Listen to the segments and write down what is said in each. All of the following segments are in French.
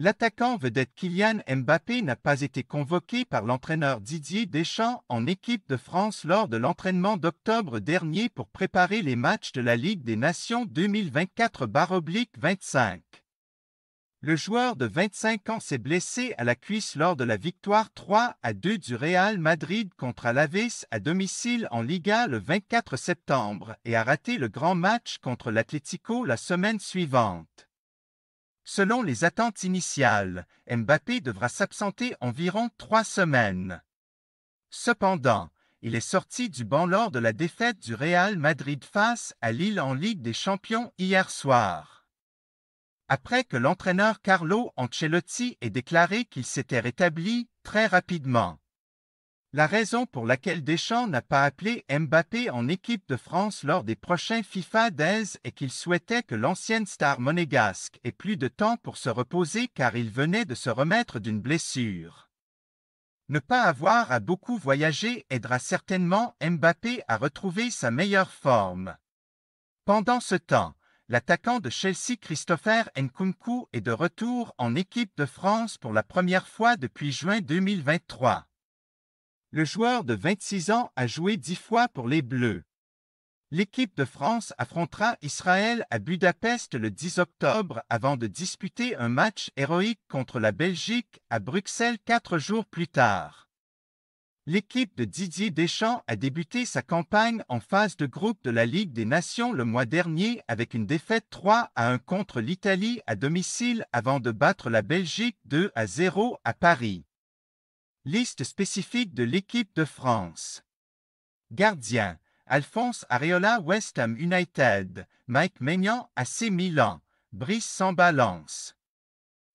L'attaquant vedette Kylian Mbappé n'a pas été convoqué par l'entraîneur Didier Deschamps en équipe de France lors de l'entraînement d'octobre dernier pour préparer les matchs de la Ligue des Nations 2024-25. Le joueur de 25 ans s'est blessé à la cuisse lors de la victoire 3 à 2 du Real Madrid contre Alaves à domicile en Liga le 24 septembre et a raté le grand match contre l'Atlético la semaine suivante. Selon les attentes initiales, Mbappé devra s'absenter environ trois semaines. Cependant, il est sorti du banc lors de la défaite du Real Madrid face à Lille en Ligue des Champions hier soir. Après que l'entraîneur Carlo Ancelotti ait déclaré qu'il s'était rétabli très rapidement. La raison pour laquelle Deschamps n'a pas appelé Mbappé en équipe de France lors des prochains FIFA Days est qu'il souhaitait que l'ancienne star monégasque ait plus de temps pour se reposer car il venait de se remettre d'une blessure. Ne pas avoir à beaucoup voyager aidera certainement Mbappé à retrouver sa meilleure forme. Pendant ce temps, l'attaquant de Chelsea Christopher Nkunku est de retour en équipe de France pour la première fois depuis juin 2023. Le joueur de 26 ans a joué dix fois pour les Bleus. L'équipe de France affrontera Israël à Budapest le 10 octobre avant de disputer un match héroïque contre la Belgique à Bruxelles quatre jours plus tard. L'équipe de Didier Deschamps a débuté sa campagne en phase de groupe de la Ligue des Nations le mois dernier avec une défaite 3 à 1 contre l'Italie à domicile avant de battre la Belgique 2 à 0 à Paris. Liste spécifique de l'équipe de France. Gardien. Alphonse Areola West Ham United, Mike Maignan AC Milan, Brice sans balance.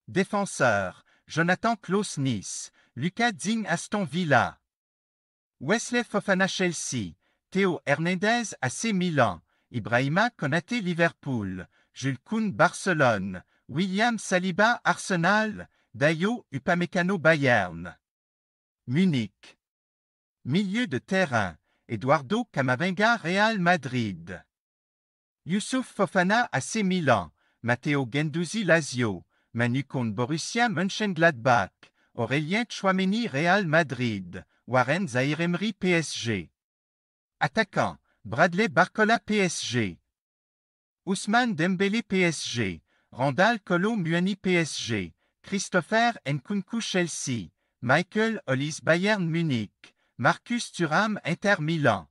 Défenseur, Jonathan Klaus Nice, Lucas Digne Aston Villa. Wesley Fofana Chelsea, Théo Hernandez AC Milan, Ibrahima Konate Liverpool, Jules Kuhn Barcelone, William Saliba Arsenal, Dayo Upamecano Bayern. Munich. Milieu de terrain, Eduardo Camavinga Real Madrid. Youssouf Fofana AC Milan, Matteo Gendouzi Lazio, Manu Conte Borussia Mönchengladbach, Aurélien Chouameni Real Madrid, Warren Zaïre-Emery PSG. Attaquant, Bradley Barcola PSG. Ousmane Dembélé PSG, Randall Colo Muani PSG, Christopher Nkunku Chelsea, Michael Hollis Bayern Munich, Marcus Thuram Inter Milan.